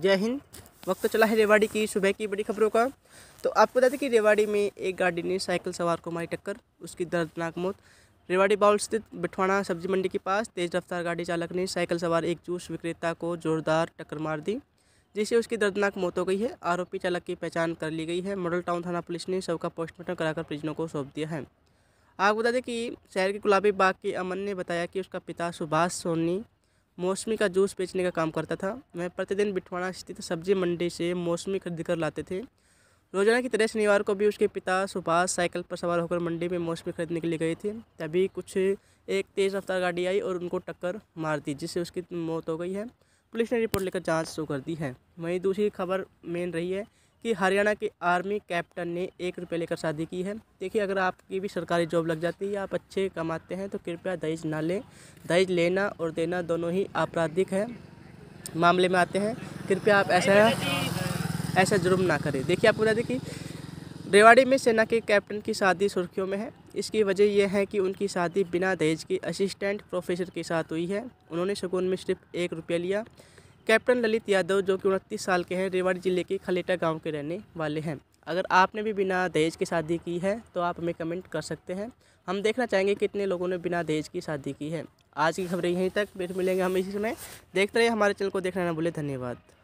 जय हिंद वक्त तो चला है रेवाड़ी की सुबह की बड़ी खबरों का तो आपको बता दें कि रेवाड़ी में एक गाड़ी ने साइकिल सवार को मारी टक्कर उसकी दर्दनाक मौत रेवाड़ी बाउल स्थित बिठवाना सब्जी मंडी के पास तेज रफ्तार गाड़ी चालक ने साइकिल सवार एक जूस विक्रेता को जोरदार टक्कर मार दी जिससे उसकी दर्दनाक मौत हो गई है आरोपी चालक की पहचान कर ली गई है मॉडल टाउन थाना पुलिस ने शव का पोस्टमार्टम कराकर परिजनों को सौंप दिया है आपको बता दें कि शहर के गुलाबी बाग के अमन ने बताया कि उसका पिता सुभाष सोनी मौसमी का जूस बेचने का काम करता था वह प्रतिदिन बिठवाड़ा स्थित सब्जी मंडी से मौसमी खरीद कर लाते थे रोजाना की तरह शनिवार को भी उसके पिता सुभाष साइकिल पर सवार होकर मंडी में मौसमी खरीदने के लिए गए थे तभी कुछ एक तेज़ रफ्तार गाड़ी आई और उनको टक्कर मार दी जिससे उसकी मौत हो गई है पुलिस ने रिपोर्ट लेकर जाँच शुरू कर दी है वहीं दूसरी खबर मेन रही है कि हरियाणा के आर्मी कैप्टन ने एक रुपये लेकर शादी की है देखिए अगर आपकी भी सरकारी जॉब लग जाती है आप अच्छे कमाते हैं तो कृपया दहेज ना लें दहेज लेना और देना दोनों ही आपराधिक है मामले में आते हैं कृपया आप ऐसा ऐसा जुर्म ना करें देखिए आपको बता दें कि रेवाड़ी में सेना के कैप्टन की शादी सुर्खियों में है इसकी वजह यह है कि उनकी शादी बिना दहेज के असिस्टेंट प्रोफेसर के साथ हुई है उन्होंने सुकून में सिर्फ एक रुपया लिया कैप्टन ललित यादव जो कि उनतीस साल के हैं रेवाड़ी जिले के खलेटा गांव के रहने वाले हैं अगर आपने भी बिना दहेज की शादी की है तो आप हमें कमेंट कर सकते हैं हम देखना चाहेंगे कितने लोगों ने बिना दहेज की शादी की है आज की खबरें यहीं तक फिर मिलेंगे हम इसी समय देखते रहे हमारे चैनल को देखना ना भूले धन्यवाद